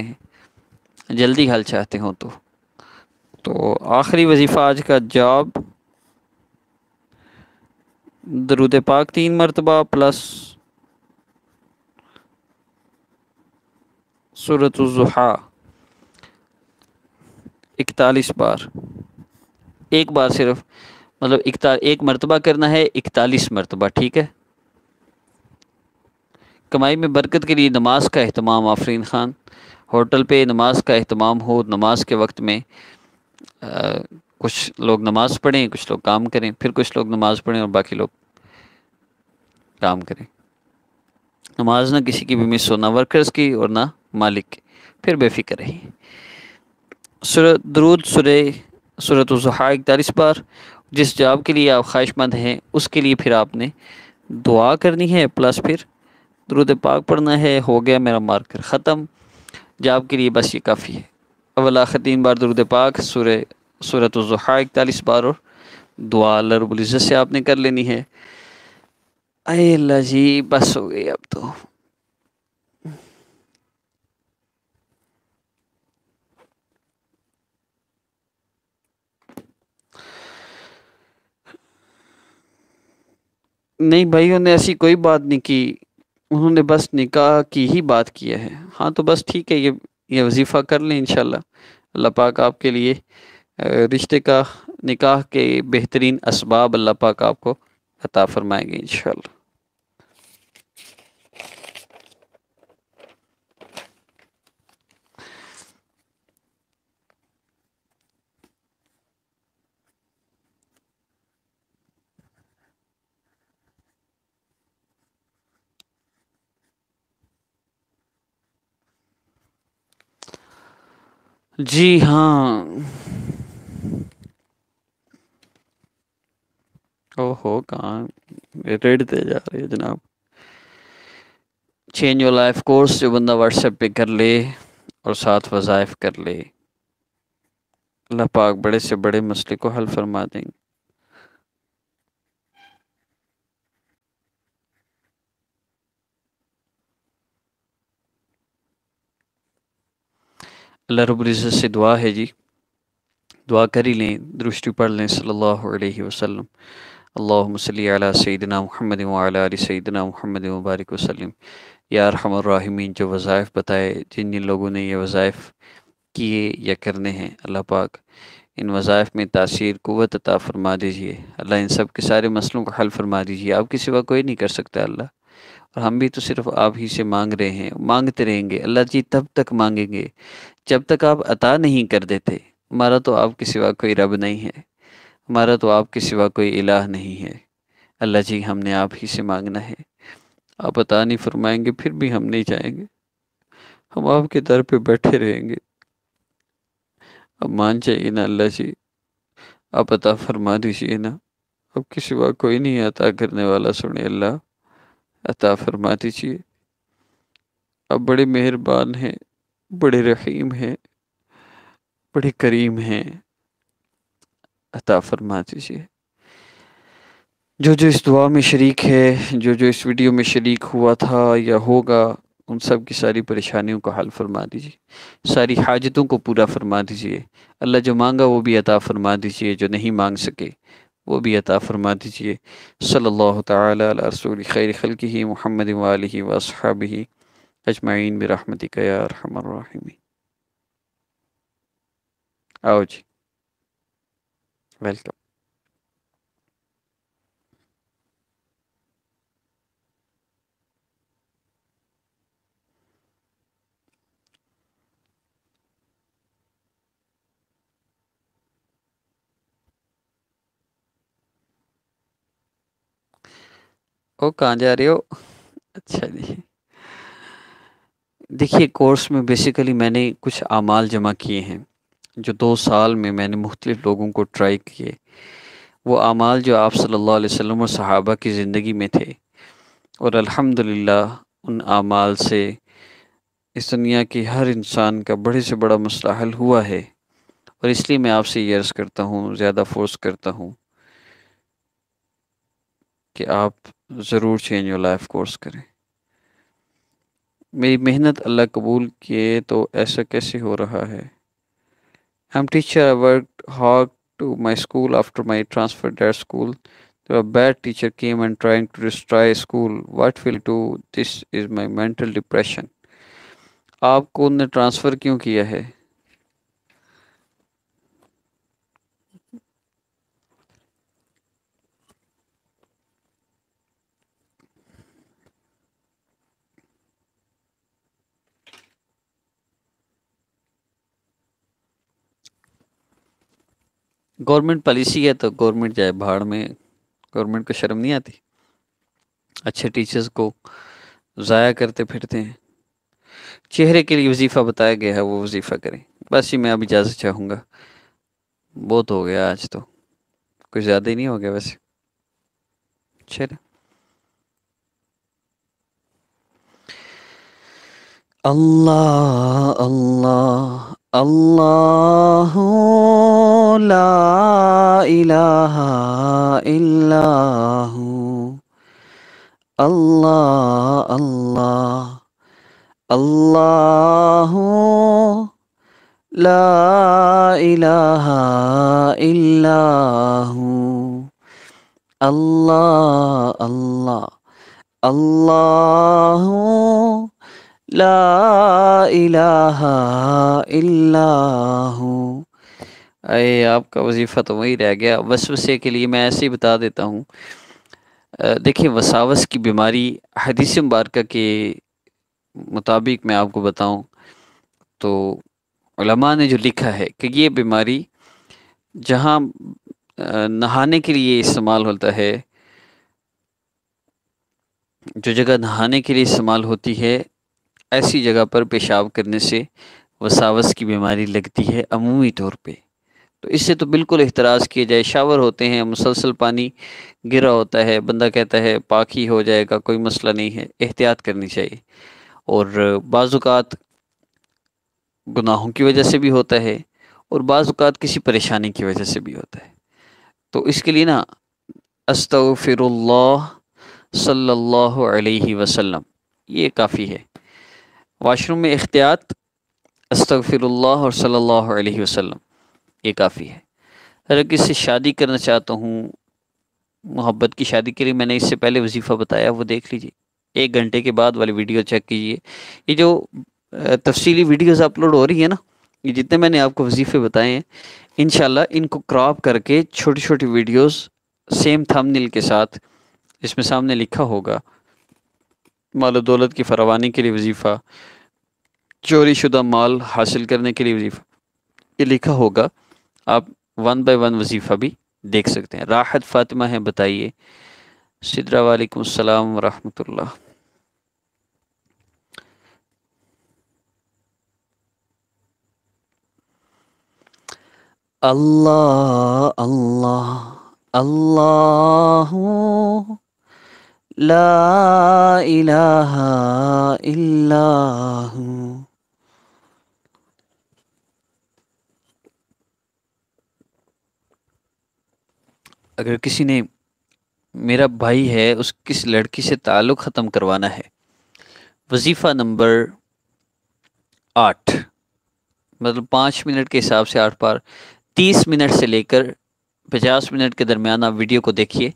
चाहते हैं जल्दी हल चाहते हो तो तो आखिरी वजीफ़ा आज का जॉब दरुद पाक तीन मरतबा प्लस सूरतुज़ुहा इकतालीस बार एक बार सिर्फ मतलब इकता एक मरतबा करना है इकतालीस मरतबा ठीक है कमाई में बरकत के लिए नमाज का अहतमाम आफरीन ख़ान होटल पे नमाज का अहतमाम हो नमाज के वक्त में आ, कुछ लोग नमाज पढ़ें कुछ लोग काम करें फिर कुछ लोग नमाज पढ़ें और बाकी लोग काम करें नमाज ना किसी की भी मिस हो ना वर्कर्स की और ना मालिक की फिर बेफिक्र रहें सुर दरूद सुर सूरत जहा इकतालीस बार जिस जॉब के लिए आप ख्वाहिशमंद हैं उसके लिए फिर आपने दुआ करनी है प्लस फिर दरुद पाक पढ़ना है हो गया मेरा मार्कर ख़त्म जो आपके लिए बस ये काफ़ी है अवल आखिर तीन बार दुरुद पाक सूर सूरत ज़ुहा इकतालीस बार और दुआ अल्लाह से आपने कर लेनी है अरे अल्लाह जी बस हो गई अब तो नहीं भाइयों ने ऐसी कोई बात नहीं की उन्होंने बस निकाह की ही बात की है हाँ तो बस ठीक है ये ये वजीफ़ा कर लें इनशाला अल्लाह पाक आपके लिए रिश्ते का निकाह के बेहतरीन इसबाब अल्लाह पाक आपको अता फरमाएंगे इन जी हाँ ओहो कहा रेड दे जा रही है जनाब चेंज योर लाइफ कोर्स जो बंदा व्हाट्सएप पे कर ले और साथ वज़ाइफ कर ले अल्लाह पाक बड़े से बड़े मसले को हल फरमा देंगे अल्लाह रबुल्ज़त से दुआ है जी दुआ कर ही लें दृष्टि पढ़ लें सल्ला वसम अल्लाम सैदना महमद सैदना महमद मुबारक वसलम यार हमराहमीन जो वज़ाइफ़ बताए जिन जिन लोगों ने ये वज़ाइफ़ किए या करने हैं अल्लाह पाक इन वज़ाइफ़ में तासीर कुत अता फ़रमा दीजिए अल्लाह इन सब के सारे मसलों का हल फरमा दीजिए आपके सिवा कोई नहीं कर सकता अल्लाह और हम भी तो सिर्फ आप ही से मांग रहे हैं मांगते रहेंगे अल्लाह जी तब तक मांगेंगे जब तक आप अता नहीं कर देते हमारा तो आपके सिवा कोई रब नहीं है हमारा तो आपके सिवा कोई इलाह नहीं है अल्लाह जी हमने आप ही से मांगना है आप अता नहीं फरमाएंगे फिर भी हम नहीं जाएंगे हम आपके दर पे बैठे रहेंगे अब मान जाइए ना अल्लाह जी आप अता फरमा दीजिए ना आपके सिवा कोई नहीं अता करने वाला सुने अल्लाह अता फरमा दीजिए आप बड़े मेहरबान हैं बड़े रहीम हैं बड़े करीम हैं अता फरमा दीजिए जो जो इस दुआ में शरीक है जो जो इस वीडियो में शरीक हुआ था या होगा उन सब की सारी परेशानियों का हल फरमा दीजिए सारी हाजतों को पूरा फरमा दीजिए अल्लाह जो मांगा वो भी अता फरमा दीजिए जो नहीं मांग सके وہ بھی عطا فرما دیجئے صلی اللہ تعالی علی رسول خیر خلقه محمد و آلہ و اصحابہ اجمعین برحمتک یا ارحم الراحمین آو جی ویلکم ओ कहाँ जा रहे हो अच्छा जी देखिए कोर्स में बेसिकली मैंने कुछ आमाल जमा किए हैं जो दो साल में मैंने मुख्तलिफ़ लोगों को ट्राई किए वो आमाल जो आप सल्लल्लाहु अलैहि वसल्लम और सहाबा की ज़िंदगी में थे और अल्हम्दुलिल्लाह उन आमाल से इस दुनिया के हर इंसान का बड़े से बड़ा मसला हल हुआ है और इसलिए मैं आपसे ये अर्ज़ करता हूँ ज़्यादा फोर्स करता हूँ कि आप ज़रूर चेंज योर लाइफ कोर्स करें मेरी मेहनत अल्लाह कबूल किए तो ऐसा कैसे हो रहा है I am teacher I work hard to my school after my transfer that school to a bad teacher came and trying to destroy school what will do this is my mental depression आपको उनने transfer क्यों किया है government policy है तो government जाए भाड़ में गवर्नमेंट को शर्म नहीं आती अच्छे टीचर्स को ज़ाया करते फिरते हैं चेहरे के लिए वजीफ़ा बताया गया है वो वजीफ़ा करें बस ही मैं अब इजाज़त चाहूँगा बहुत हो गया आज तो कुछ ज़्यादा ही नहीं हो गया वैसे चल अल्लाह अल्लाह अल्लाह لا إله إلا هو الله الله الله لا إله إلا هو الله الله الله لا إله إلا هو अरे आपका वजीफ़ा तो वहीं रह गया वसवसे के लिए मैं ऐसे ही बता देता हूँ देखिए वसावस की बीमारी हदीस मुबारक के मुताबिक मैं आपको बताऊँ तो उलमा ने जो लिखा है कि ये बीमारी जहाँ नहाने के लिए इस्तेमाल होता है जो जगह नहाने के लिए इस्तेमाल होती है ऐसी जगह पर पेशाब करने से वसावस की बीमारी लगती है अमूमी तौर पे तो इससे तो बिल्कुल एतराज़ किए जाए शावर होते हैं मुसलसल पानी गिरा होता है बंदा कहता है पाक ही हो जाएगा कोई मसला नहीं है एहतियात करनी चाहिए और बाज़ात गुनाहों की वजह से भी होता है और बाज़ात किसी परेशानी की वजह से भी होता है तो इसके लिए ना अस्तफ़िर सल्लल्लाहु अलैहि वसल्लम ये काफ़ी है वाशरूम में एहतियात फिर और सल्लल्लाहु अलैहि वसल्लम ये काफ़ी है अगर किससे शादी करना चाहता हूँ मोहब्बत की शादी के लिए मैंने इससे पहले वजीफ़ा बताया वो देख लीजिए एक घंटे के बाद वाली वीडियो चेक कीजिए ये जो तफसीली वीडियोस अपलोड हो रही है ना ये जितने मैंने आपको वजीफ़े बताए हैं इन इनको क्रॉप करके छोटी छोटी वीडियोस सेम थंबनेल के साथ इसमें सामने लिखा होगा माल दौलत की फरवानी के लिए वजीफ़ा चोरी शुदा माल हासिल करने के लिए वजीफ़ा ये लिखा होगा आप वन बाय वन वजीफ़ा भी देख सकते हैं राहत फातिमा है बताइए सिद्रा वालेकुम सलाम वरहमतुल्लाह अल्लाह अल्लाह अल्लाह ला इलाहा इल्लाहू अगर किसी ने मेरा भाई है उस किस लड़की से ताल्लुक़ ख़त्म करवाना है वजीफ़ा नंबर आठ मतलब पाँच मिनट के हिसाब से आठ बार तीस मिनट से लेकर पचास मिनट के दरमियान आप वीडियो को देखिए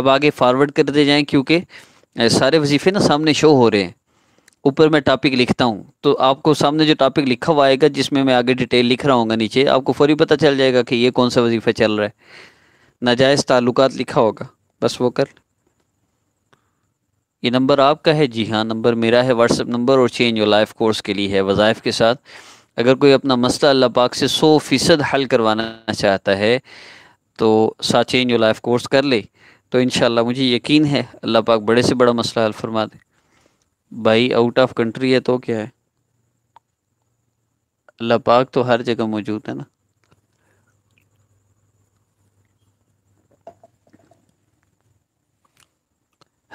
अब आगे फॉरवर्ड कर दे जाएँ क्योंकि सारे वजीफ़े ना सामने शो हो रहे हैं ऊपर मैं टॉपिक लिखता हूँ तो आपको सामने जो टॉपिक लिखा हुआ आएगा जिसमें मैं आगे डिटेल लिख रहा हूँ नीचे आपको फौरी पता चल जाएगा कि ये कौन सा वजीफ़ा चल रहा है नाजायज़ ताल्लुकात लिखा होगा बस वो कर ये नंबर आपका है जी हाँ नंबर मेरा है व्हाट्सअप नंबर और चेंज योर लाइफ कोर्स के लिए है वज़ाइफ के साथ अगर कोई अपना मसला अल्लाह पाक से सौ फ़ीसद हल करवाना चाहता है तो सा चेंज योर लाइफ कोर्स कर ले तो इन मुझे यकीन है अल्लाह पाक बड़े से बड़ा मसला हल फरमा दे भाई आउट ऑफ कंट्री है तो क्या है अल्लाह पाक तो हर जगह मौजूद है ना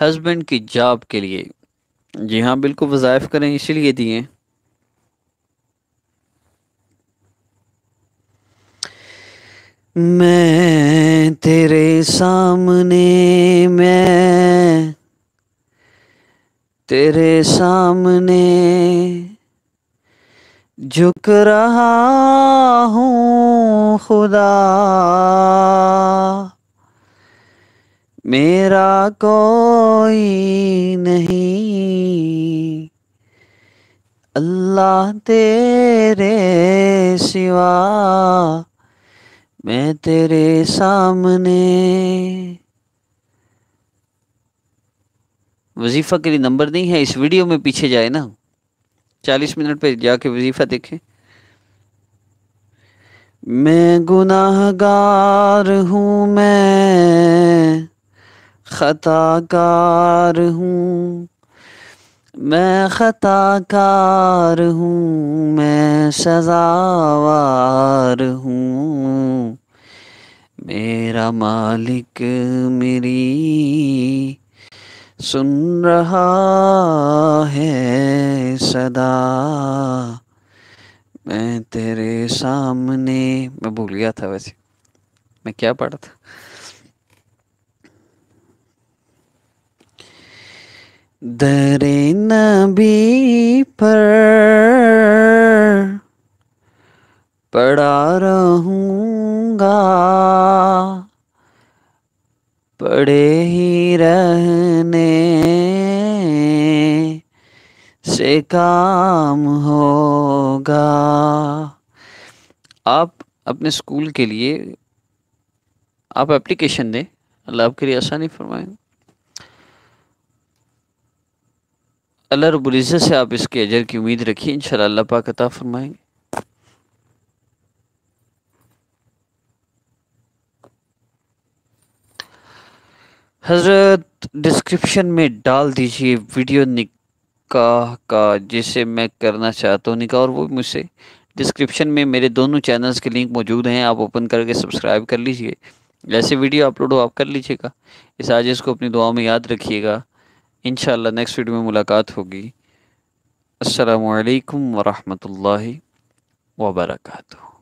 हस्बैंड की जॉब के लिए जी हाँ बिल्कुल वज़ायफ करें इसीलिए दिए मैं तेरे सामने मैं तेरे सामने झुक रहा हूँ खुदा मेरा कोई नहीं अल्लाह तेरे सिवा मैं तेरे सामने वजीफ़ा के लिए नंबर नहीं है इस वीडियो में पीछे जाए ना चालीस मिनट पे जाके वजीफ़ा देखे मैं गुनाहगार हूँ मैं खताकार हूँ मैं खताकार हूँ मैं सजावार हूँ मेरा मालिक मेरी सुन रहा है सदा मैं तेरे सामने मैं भूल गया था वैसे मैं क्या पढ़ा था दरे नबी पर पढ़ा रहूँगा पढ़े ही रहने से काम होगा आप अपने स्कूल के लिए आप एप्लीकेशन दें अल्लाह आपके लिए आसानी फरमाएंगे अल्लाह रबुल्ज़त से आप इसके अजर की उम्मीद रखिए इन अल्लाह पाक अता फरमाएंगे हज़रत डिस्क्रिप्शन में डाल दीजिए वीडियो निकाह का जिसे मैं करना चाहता हूँ निकाह और वो मुझसे डिस्क्रिप्शन में मेरे दोनों चैनल्स के लिंक मौजूद हैं आप ओपन करके सब्सक्राइब कर लीजिए जैसे वीडियो अपलोड हो आप कर लीजिएगा इस आज इसको अपनी दुआ में याद रखिएगा इन नेक्स्ट वीडियो में मुलाकात होगी असलकम वरहमल वबरकू